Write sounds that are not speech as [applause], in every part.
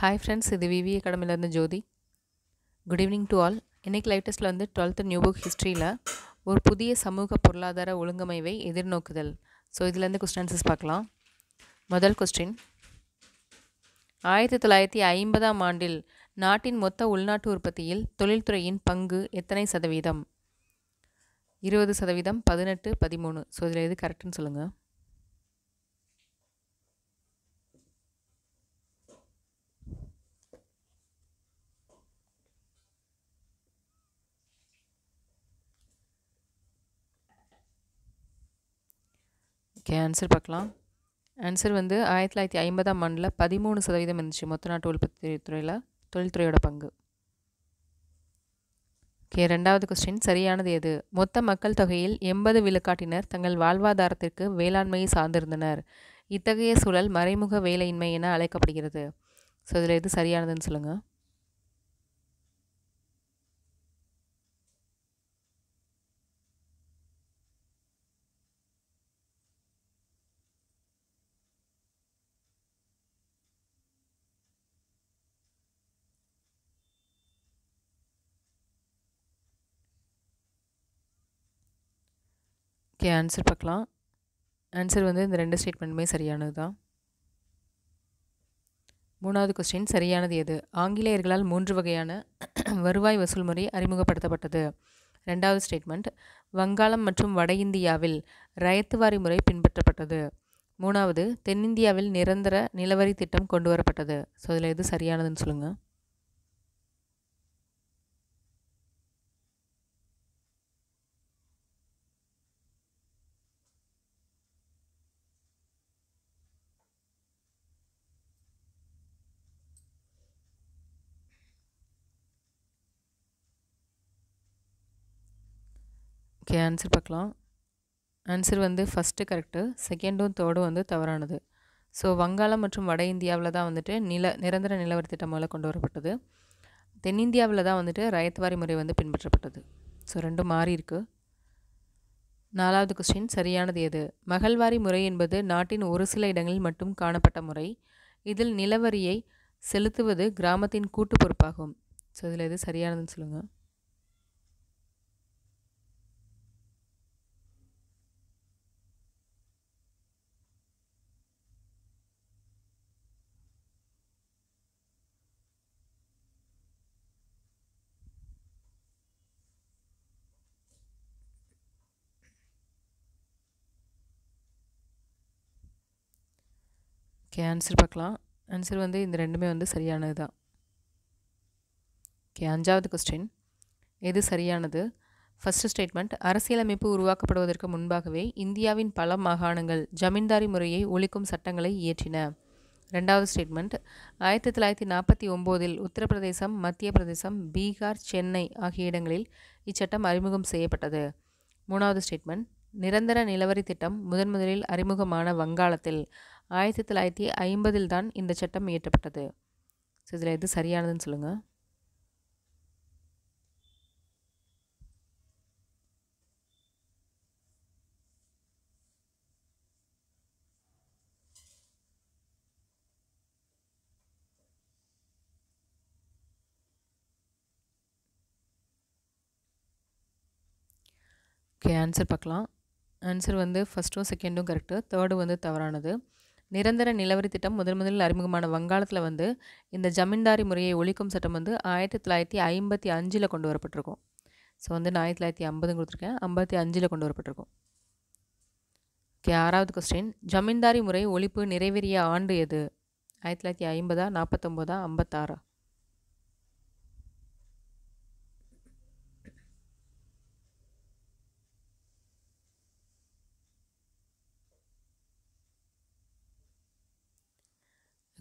hi friends இது V V அகாடமிலேருந்து Jyothi good evening to all இன்றைக்கி லைவ் டெஸ்ட்டில் வந்து டுவெல்த்து நியூ புக் ஹிஸ்ட்ரியில் ஒரு புதிய சமூக பொருளாதார ஒழுங்கமைவை எதிர்நோக்குதல் ஸோ இதுலேருந்து கொஸ்டின்ஸஸ் பார்க்கலாம் முதல் கொஸ்டின் ஆயிரத்தி தொள்ளாயிரத்தி ஐம்பதாம் ஆண்டில் நாட்டின் மொத்த உள்நாட்டு உற்பத்தியில் தொழில்துறையின் பங்கு எத்தனை சதவீதம் இருபது சதவீதம் பதினெட்டு பதிமூணு ஸோ இதில் எது கரெக்டுன்னு சொல்லுங்கள் ஓகே ஆன்சர் பார்க்கலாம் ஆன்சர் வந்து ஆயிரத்தி தொள்ளாயிரத்தி ஐம்பதாம் ஆண்டில் பதிமூணு சதவீதம் இருந்துச்சு மொத்த நாட்டு உற்பத்தி துறையில் தொழில்துறையோட பங்கு ஓகே ரெண்டாவது கொஸ்டின் சரியானது எது மொத்த மக்கள் தொகையில் எண்பது விழுக்காட்டினர் தங்கள் வாழ்வாதாரத்திற்கு வேளாண்மையை சார்ந்திருந்தனர் இத்தகைய சூழல் மறைமுக வேலையின்மை என அழைக்கப்படுகிறது ஸோ இதில் எது சரியானதுன்னு சொல்லுங்கள் ஓகே ஆன்சர் பார்க்கலாம் ஆன்சர் வந்து இந்த ரெண்டு ஸ்டேட்மெண்ட்டுமே சரியானது தான் மூணாவது கொஸ்டின் சரியானது எது ஆங்கிலேயர்களால் மூன்று வகையான [clears throat] வருவாய் வசூல் முறை அறிமுகப்படுத்தப்பட்டது ரெண்டாவது ஸ்டேட்மெண்ட் வங்காளம் மற்றும் வட இந்தியாவில் ரயத்துவாரி முறை பின்பற்றப்பட்டது மூணாவது தென்னிந்தியாவில் நிரந்தர நிலவரி திட்டம் கொண்டு வரப்பட்டது ஸோ இதில் எது சரியானதுன்னு சொல்லுங்கள் ஓகே ஆன்சர் பார்க்கலாம் ஆன்சர் வந்து ஃபஸ்ட்டு கரெக்டு செகண்டும் தேர்டும் வந்து தவறானது ஸோ வங்காளம் மற்றும் வட இந்தியாவில் தான் வந்துட்டு நில நிரந்தர நிலவரி திட்டம் மூலம் கொண்டு வரப்பட்டது தென்னிந்தியாவில் தான் வந்துட்டு ரயத்வாரி முறை வந்து பின்பற்றப்பட்டது ஸோ ரெண்டும் மாறி இருக்குது நாலாவது கொஸ்டின் சரியானது எது மகள்வாரி முறை என்பது நாட்டின் ஒரு சில இடங்களில் மட்டும் காணப்பட்ட முறை இதில் நிலவரியை செலுத்துவது கிராமத்தின் கூட்டு பொறுப்பாகும் ஸோ இதில் எது சரியானதுன்னு சொல்லுங்கள் ஓகே ஆன்சர் பார்க்கலாம் ஆன்சர் வந்து இந்த ரெண்டுமே வந்து சரியானது தான் ஓகே அஞ்சாவது கொஸ்டின் எது சரியானது ஃபஸ்ட்டு ஸ்டேட்மெண்ட் அரசியலமைப்பு உருவாக்கப்படுவதற்கு முன்பாகவே இந்தியாவின் பல மாகாணங்கள் ஜமீன்தாரி முறையை ஒழிக்கும் சட்டங்களை இயற்றின ரெண்டாவது ஸ்டேட்மெண்ட் ஆயிரத்தி தொள்ளாயிரத்தி நாற்பத்தி ஒம்போதில் உத்தரப்பிரதேசம் மத்திய பிரதேசம் பீகார் சென்னை ஆகிய இடங்களில் இச்சட்டம் அறிமுகம் செய்யப்பட்டது மூணாவது ஸ்டேட்மெண்ட் நிரந்தர நிலவரி திட்டம் முதன் முதலில் அறிமுகமான வங்காளத்தில் ஆயிரத்தி தொள்ளாயிரத்தி ஐம்பதில் தான் இந்த சட்டம் இயற்றப்பட்டது ஸோ இதில் எது சரியானதுன்னு சொல்லுங்கள் ஓகே ஆன்சர் பார்க்கலாம் ஆன்சர் வந்து ஃபஸ்ட்டும் செகண்டும் கரெக்டு தேர்டு வந்து தவறானது நிரந்தர நிலவரி திட்டம் முதன் முதலில் அறிமுகமான வங்காளத்தில் வந்து இந்த ஜமீன்தாரி முறையை ஒழிக்கும் சட்டம் வந்து ஆயிரத்தி தொள்ளாயிரத்தி ஐம்பத்தி அஞ்சில் கொண்டு வரப்பட்டிருக்கும் ஸோ வந்து நான் ஆயிரத்தி தொள்ளாயிரத்தி ஐம்பது கொடுத்துருக்கேன் ஐம்பத்தி அஞ்சில் கொண்டு வரப்பட்டிருக்கும் ஓகே ஆறாவது கொஸ்டின் ஜமீன்தாரி முறை ஒழிப்பு நிறைவேறிய ஆண்டு எது ஆயிரத்தி தொள்ளாயிரத்தி ஐம்பதா நாற்பத்தொம்போதா ஐம்பத்தாறா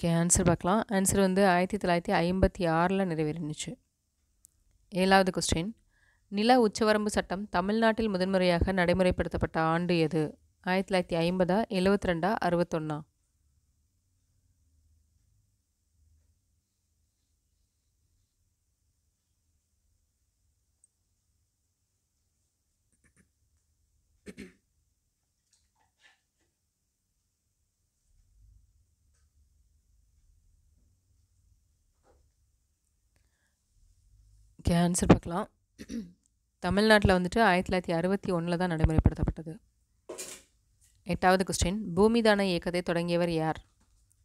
ஓகே ஆன்சர் பார்க்கலாம் ஆன்சர் வந்து ஆயிரத்தி தொள்ளாயிரத்தி ஐம்பத்தி ஆறில் நிறைவேறினுச்சு ஏழாவது கொஸ்டின் நில உச்சவரம்பு சட்டம் தமிழ்நாட்டில் முதன்முறையாக நடைமுறைப்படுத்தப்பட்ட ஆண்டு எது ஆயிரத்தி தொள்ளாயிரத்தி ஐம்பதா எழுவத்தி ரெண்டா அறுபத்தொன்னா ஆன்சர் பார்க்கலாம் தமிழ்நாட்டில் வந்துட்டு ஆயிரத்தி தொள்ளாயிரத்தி அறுபத்தி ஒன்றில் தான் நடைமுறைப்படுத்தப்பட்டது எட்டாவது கொஸ்டின் பூமிதான இயக்கத்தை தொடங்கியவர் யார்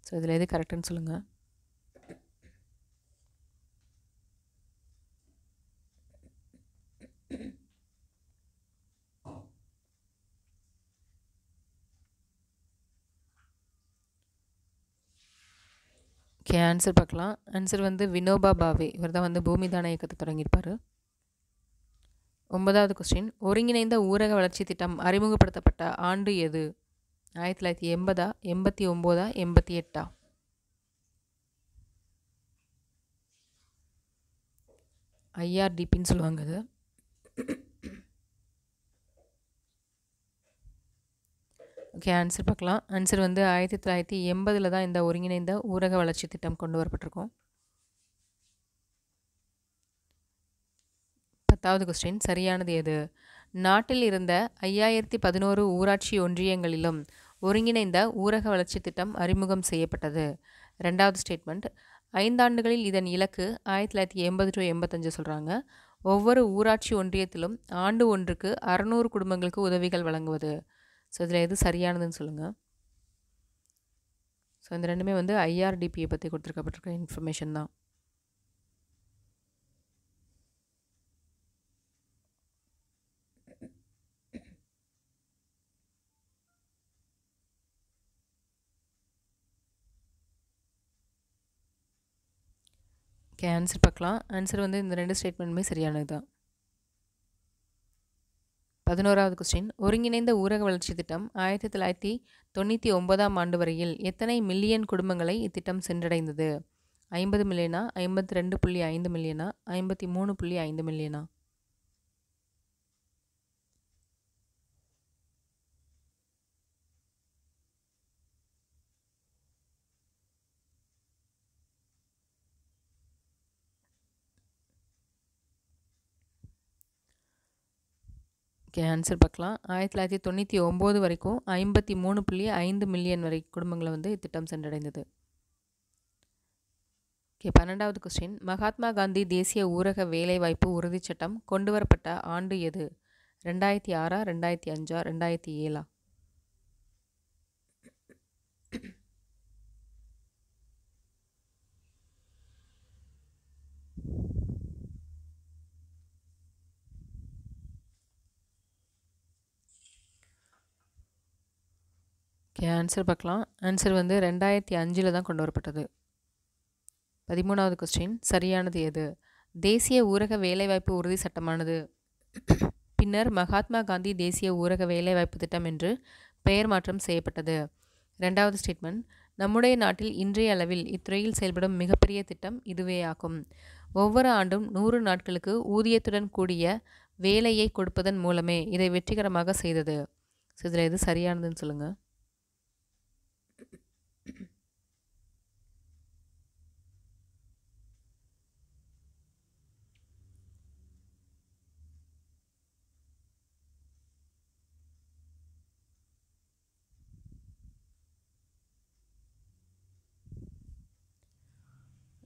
ஸோ இதில் எது கரெக்டுன்னு சொல்லுங்கள் ஓகே ஆன்சர் பார்க்கலாம் ஆன்சர் வந்து வினோபா பாவே இவர் தான் வந்து தான இயக்கத்தை தொடங்கியிருப்பார் ஒன்பதாவது கொஸ்டின் ஒருங்கிணைந்த ஊரக வளர்ச்சி திட்டம் அறிமுகப்படுத்தப்பட்ட ஆண்டு எது ஆயிரத்தி தொள்ளாயிரத்தி எண்பதா எண்பத்தி ஒம்போதா எண்பத்தி எட்டா ஐஆர்டிபின்னு சொல்லுவாங்க அது ஓகே ஆன்சர் பார்க்கலாம் ஆன்சர் வந்து ஆயிரத்தி தொள்ளாயிரத்தி எண்பதில் தான் இந்த ஒருங்கிணைந்த ஊரக வளர்ச்சி திட்டம் கொண்டு வரப்பட்டிருக்கும் பத்தாவது கொஸ்டின் சரியானது எது நாட்டில் இருந்த ஐயாயிரத்தி பதினோரு ஊராட்சி ஒன்றியங்களிலும் ஒருங்கிணைந்த ஊரக வளர்ச்சி திட்டம் அறிமுகம் செய்யப்பட்டது ரெண்டாவது ஸ்டேட்மெண்ட் ஐந்தாண்டுகளில் இதன் இலக்கு ஆயிரத்தி தொள்ளாயிரத்தி எண்பது டு எண்பத்தஞ்சு சொல்கிறாங்க ஒவ்வொரு ஊராட்சி ஒன்றியத்திலும் ஆண்டு ஒன்றுக்கு அறநூறு குடும்பங்களுக்கு உதவிகள் வழங்குவது ஸோ இதில் எது சரியானதுன்னு சொல்லுங்கள் ஸோ இந்த ரெண்டுமே வந்து ஐஆர்டிபியை பற்றி கொடுத்துருக்கப்பட்டிருக்க இன்ஃபர்மேஷன் தான் ஓகே ஆன்சர் பார்க்கலாம் ஆன்சர் வந்து இந்த ரெண்டு ஸ்டேட்மெண்ட்டுமே சரியானது தான் பதினோராவது கொஸ்டின் ஒருங்கிணைந்த ஊரக வளர்ச்சி திட்டம் ஆயிரத்தி தொள்ளாயிரத்தி தொண்ணூற்றி ஒன்பதாம் ஆண்டு வரையில் எத்தனை மில்லியன் குடும்பங்களை இத்திட்டம் சென்றடைந்தது ஐம்பது மில்லியனா ஐம்பத்தி ரெண்டு புள்ளி ஐந்து மில்லியனா ஐம்பத்தி மூணு புள்ளி ஐந்து மில்லியனா ஆன்சர் பார்க்கலாம் ஆயிரத்தி தொள்ளாயிரத்தி தொண்ணூற்றி ஒம்பது வரைக்கும் ஐம்பத்தி மூணு புள்ளி ஐந்து மில்லியன் வரை குடும்பங்களை வந்து இத்திட்டம் சென்றடைந்தது ஓகே பன்னெண்டாவது கொஸ்டின் மகாத்மா காந்தி தேசிய ஊரக வேலைவாய்ப்பு உறுதிச் சட்டம் கொண்டு வரப்பட்ட ஆண்டு எது ரெண்டாயிரத்தி ஆறா ரெண்டாயிரத்தி அஞ்சா ரெண்டாயிரத்தி ஏழா ஓகே ஆன்சர் பார்க்கலாம் ஆன்சர் வந்து ரெண்டாயிரத்தி அஞ்சில் தான் கொண்டு வரப்பட்டது பதிமூணாவது கொஸ்டின் சரியானது எது தேசிய ஊரக வேலைவாய்ப்பு உறுதி சட்டமானது பின்னர் மகாத்மா காந்தி தேசிய ஊரக வேலைவாய்ப்பு திட்டம் என்று பெயர் மாற்றம் செய்யப்பட்டது ரெண்டாவது ஸ்டேட்மெண்ட் நம்முடைய நாட்டில் இன்றைய அளவில் இத்துறையில் செயல்படும் மிகப்பெரிய திட்டம் இதுவே ஆகும் ஒவ்வொரு ஆண்டும் நூறு நாட்களுக்கு ஊதியத்துடன் கூடிய வேலையை கொடுப்பதன் மூலமே இதை வெற்றிகரமாக செய்தது இதில் எது சரியானதுன்னு சொல்லுங்கள்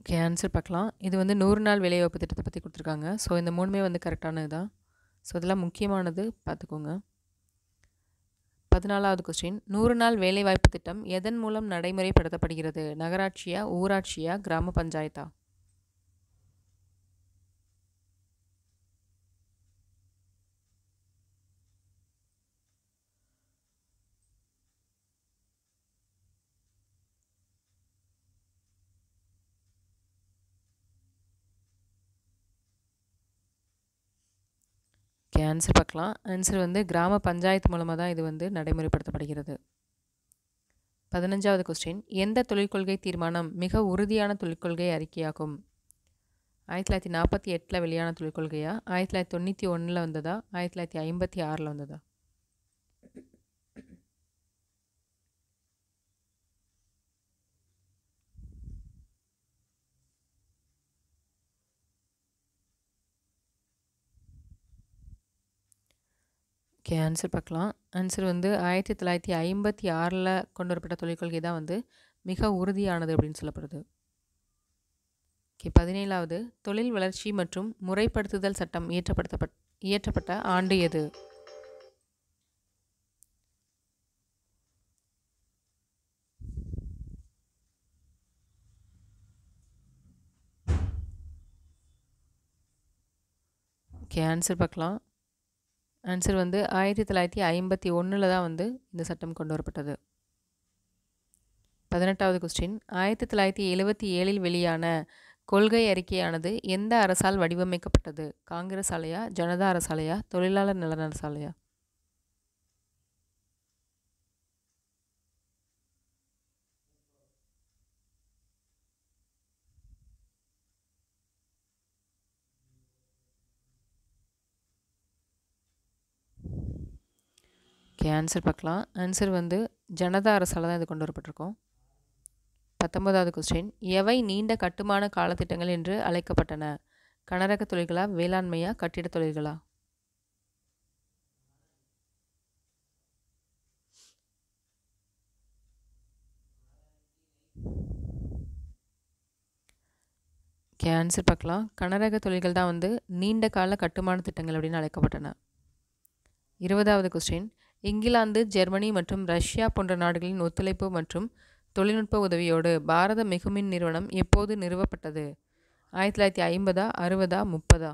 ஓகே ஆன்சர் பார்க்கலாம் இது வந்து நூறு நாள் வேலைவாய்ப்பு திட்டத்தை பற்றி கொடுத்துருக்காங்க ஸோ இந்த மூணுமே வந்து கரெக்டானது தான் ஸோ இதெல்லாம் முக்கியமானது பார்த்துக்கோங்க பதினாலாவது கொஸ்டின் நூறு நாள் வேலைவாய்ப்பு திட்டம் எதன் மூலம் நடைமுறைப்படுத்தப்படுகிறது நகராட்சியா ஊராட்சியா கிராம பஞ்சாயத்தா ஆன்சர் பார்க்கலாம் ஆன்சர் வந்து கிராம பஞ்சாயத்து மூலமாக தான் இது வந்து நடைமுறைப்படுத்தப்படுகிறது பதினஞ்சாவது கொஸ்டின் எந்த தொழிற்கொள்கை தீர்மானம் மிக உறுதியான தொழிற்கொள்கை அறிக்கையாகும் ஆயிரத்தி தொள்ளாயிரத்தி நாற்பத்தி எட்டில் வெளியான தொழிற்கொள்கையா ஆயிரத்தி தொள்ளாயிரத்தி தொண்ணூற்றி ஒன்றில் வந்ததா ஆயிரத்தி தொள்ளாயிரத்தி ஐம்பத்தி ஆறில் வந்ததா ஓகே ஆன்சர் பார்க்கலாம் ஆன்சர் வந்து ஆயிரத்தி தொள்ளாயிரத்தி ஐம்பத்தி ஆறில் கொண்டு வரப்பட்ட தொழில் கொள்கை தான் வந்து மிக உறுதியானது அப்படின்னு சொல்லப்படுது ஓகே பதினேழாவது தொழில் வளர்ச்சி மற்றும் முறைப்படுத்துதல் சட்டம் இயற்றப்படுத்தப்பட் இயற்றப்பட்ட ஆண்டு எது ஓகே ஆன்சர் பார்க்கலாம் ஆன்சர் வந்து ஆயிரத்தி தொள்ளாயிரத்தி ஐம்பத்தி ஒன்றில் தான் வந்து இந்த சட்டம் கொண்டு வரப்பட்டது பதினெட்டாவது கொஸ்டின் ஆயிரத்தி தொள்ளாயிரத்தி எழுபத்தி ஏழில் வெளியான கொள்கை அறிக்கையானது எந்த அரசால் வடிவமைக்கப்பட்டது காங்கிரஸ் ஆலையா ஜனதா அரசாலையா தொழிலாளர் நலன் அரசாலையா இப்போ ஆன்சர் பார்க்கலாம் ஆன்சர் வந்து ஜனதா அரசால் தான் இது கொண்டு வரப்பட்டிருக்கோம் பத்தொன்பதாவது கொஸ்டின் எவை நீண்ட கட்டுமான காலத்திட்டங்கள் என்று அழைக்கப்பட்டன கனரக தொழில்களா வேளாண்மையா கட்டிட தொழில்களா ஆன்சர் பார்க்கலாம் கனரக தொழில்கள் தான் வந்து நீண்ட கால கட்டுமான திட்டங்கள் அப்படின்னு அழைக்கப்பட்டன இருபதாவது கொஸ்டின் இங்கிலாந்து ஜெர்மனி மற்றும் ரஷ்யா போன்ற நாடுகளின் ஒத்துழைப்பு மற்றும் தொழில்நுட்ப உதவியோடு பாரத மிகுமின் நிறுவனம் எப்போது நிறுவப்பட்டது ஆயிரத்தி தொள்ளாயிரத்தி ஐம்பதா அறுபதா முப்பதா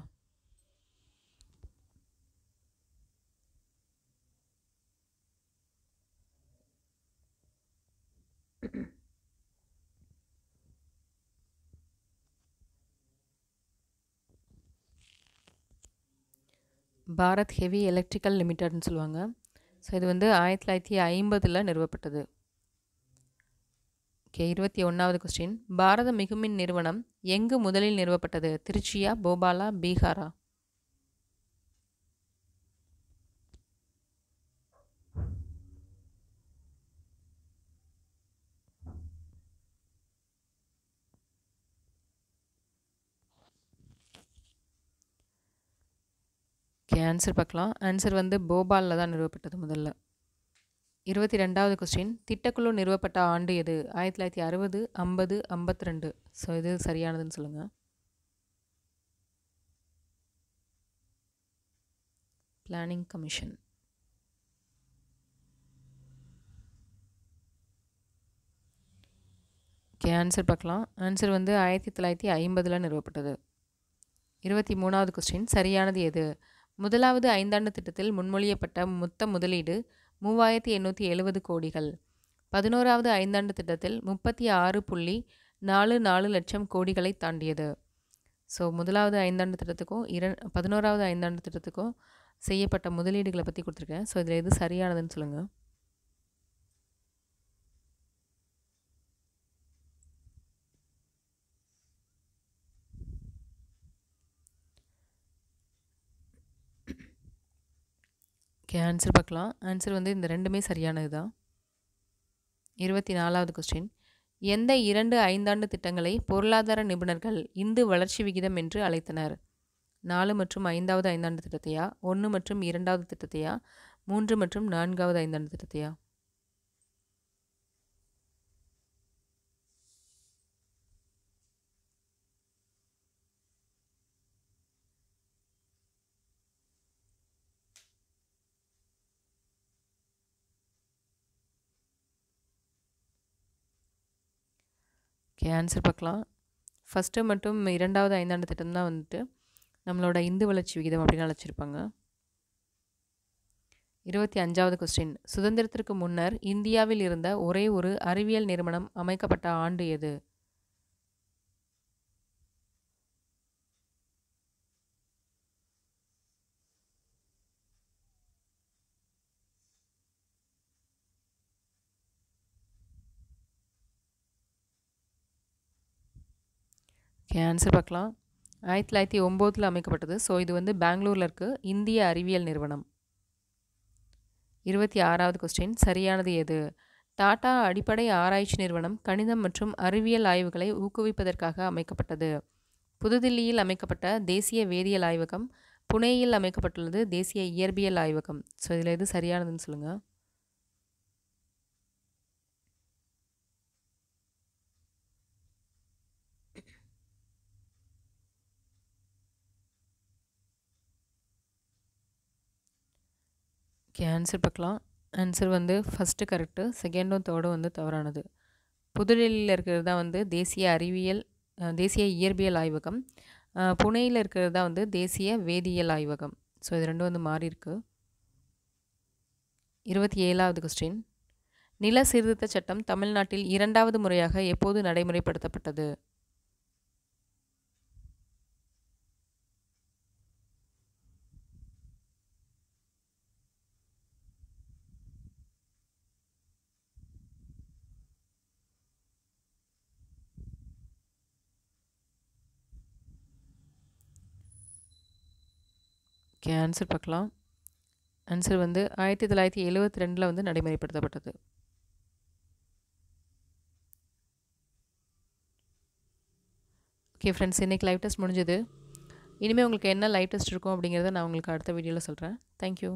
பாரத் ஹெவி எலக்ட்ரிக்கல் லிமிட்டட்னு சொல்லுவாங்க ஸோ இது வந்து ஆயிரத்தி தொள்ளாயிரத்தி ஐம்பதில் நிறுவப்பட்டது ஓகே இருபத்தி ஒன்றாவது கொஸ்டின் பாரத மிகுமின் நிறுவனம் எங்கு முதலில் நிறுவப்பட்டது திருச்சியா போபாலா பீகாரா ஓகே ஆன்சர் பார்க்கலாம் ஆன்சர் வந்து போபாலில் தான் நிறுவப்பட்டது முதல்ல இருபத்தி ரெண்டாவது கொஸ்டின் திட்டக்குழு நிறுவப்பட்ட ஆண்டு எது ஆயிரத்தி தொள்ளாயிரத்தி அறுபது ஐம்பது ஐம்பத்தி ரெண்டு ஸோ இது சரியானதுன்னு சொல்லுங்கள் பிளானிங் கமிஷன் ஓகே ஆன்சர் பார்க்கலாம் ஆன்சர் வந்து ஆயிரத்தி தொள்ளாயிரத்தி ஐம்பதில் நிறுவப்பட்டது இருபத்தி மூணாவது கொஸ்டின் சரியானது எது முதலாவது ஐந்தாண்டு திட்டத்தில் முன்மொழியப்பட்ட மொத்த முதலீடு மூவாயிரத்தி எண்ணூற்றி எழுபது கோடிகள் பதினோராவது ஐந்தாண்டு திட்டத்தில் முப்பத்தி ஆறு புள்ளி நாலு நாலு லட்சம் கோடிகளை தாண்டியது ஸோ முதலாவது ஐந்தாண்டு திட்டத்துக்கும் இர பதினோராவது ஐந்தாண்டு திட்டத்துக்கும் செய்யப்பட்ட முதலீடுகளை பற்றி கொடுத்துருக்கேன் ஸோ இதில் எது சரியானதுன்னு சொல்லுங்கள் ஓகே ஆன்சர் பார்க்கலாம் ஆன்சர் வந்து இந்த ரெண்டுமே சரியானது தான் இருபத்தி நாலாவது கொஸ்டின் எந்த இரண்டு ஐந்தாண்டு திட்டங்களை பொருளாதார நிபுணர்கள் இந்து வளர்ச்சி விகிதம் என்று அழைத்தனர் நாலு மற்றும் ஐந்தாவது ஐந்தாண்டு திட்டத்தையா ஒன்று மற்றும் இரண்டாவது திட்டத்தையா மூன்று மற்றும் நான்காவது ஐந்தாண்டு திட்டத்தையா ஓகே ஆன்சர் பார்க்கலாம் ஃபஸ்ட்டு மட்டும் இரண்டாவது ஐந்தாண்டு திட்டம் தான் வந்துட்டு நம்மளோட இந்து வளர்ச்சி விகிதம் அப்படின்னு அழைச்சிருப்பாங்க இருபத்தி அஞ்சாவது கொஸ்டின் சுதந்திரத்திற்கு முன்னர் இந்தியாவில் இருந்த ஒரே ஒரு அறிவியல் நிறுவனம் அமைக்கப்பட்ட ஆண்டு எது ஓகே ஆன்சர் பார்க்கலாம் ஆயிரத்தி தொள்ளாயிரத்தி ஒம்போதில் அமைக்கப்பட்டது ஸோ இது வந்து பெங்களூரில் இருக்கு இந்திய அறிவியல் நிறுவனம் இருபத்தி ஆறாவது கொஸ்டின் சரியானது எது டாடா அடிப்படை ஆராய்ச்சி நிறுவனம் கணிதம் மற்றும் அறிவியல் ஆய்வுகளை ஊக்குவிப்பதற்காக அமைக்கப்பட்டது புதுதில்லியில் அமைக்கப்பட்ட தேசிய வேதியியல் ஆய்வகம் புனேயில் அமைக்கப்பட்டுள்ளது தேசிய இயற்பியல் ஆய்வகம் ஸோ இதில் எது சரியானதுன்னு சொல்லுங்கள் ஓகே ஆன்சர் பார்க்கலாம் ஆன்சர் வந்து ஃபஸ்ட்டு கரெக்டு செகண்டும் தேர்டும் வந்து தவறானது புதுடெல்லியில் இருக்கிறது தான் வந்து தேசிய அறிவியல் தேசிய இயற்பியல் ஆய்வகம் புனேயில் இருக்கிறது தான் வந்து தேசிய வேதியியல் ஆய்வகம் ஸோ இது ரெண்டும் வந்து மாறி இருக்கு இருபத்தி ஏழாவது கொஸ்டின் நில சீர்திருத்த சட்டம் தமிழ்நாட்டில் இரண்டாவது முறையாக எப்போது நடைமுறைப்படுத்தப்பட்டது ஓகே ஆன்சர் பார்க்கலாம் ஆன்சர் வந்து ஆயிரத்தி தொள்ளாயிரத்தி எழுபத்தி ரெண்டில் வந்து நடைமுறைப்படுத்தப்பட்டது ஓகே ஃப்ரெண்ட்ஸ் இன்றைக்கி லைவ் டெஸ்ட் முடிஞ்சது இனிமேல் உங்களுக்கு என்ன லைவ் டெஸ்ட் இருக்கும் அப்படிங்கிறத நான் உங்களுக்கு அடுத்த வீடியோவில் சொல்கிறேன் தேங்க்யூ